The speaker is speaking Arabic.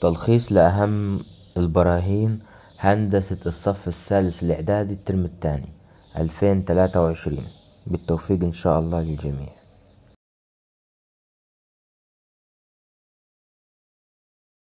تلخيص لأهم البراهين هندسة الصف الثالث الإعدادي الترم التاني ألفين تلاتة وعشرين بالتوفيق إن شاء الله للجميع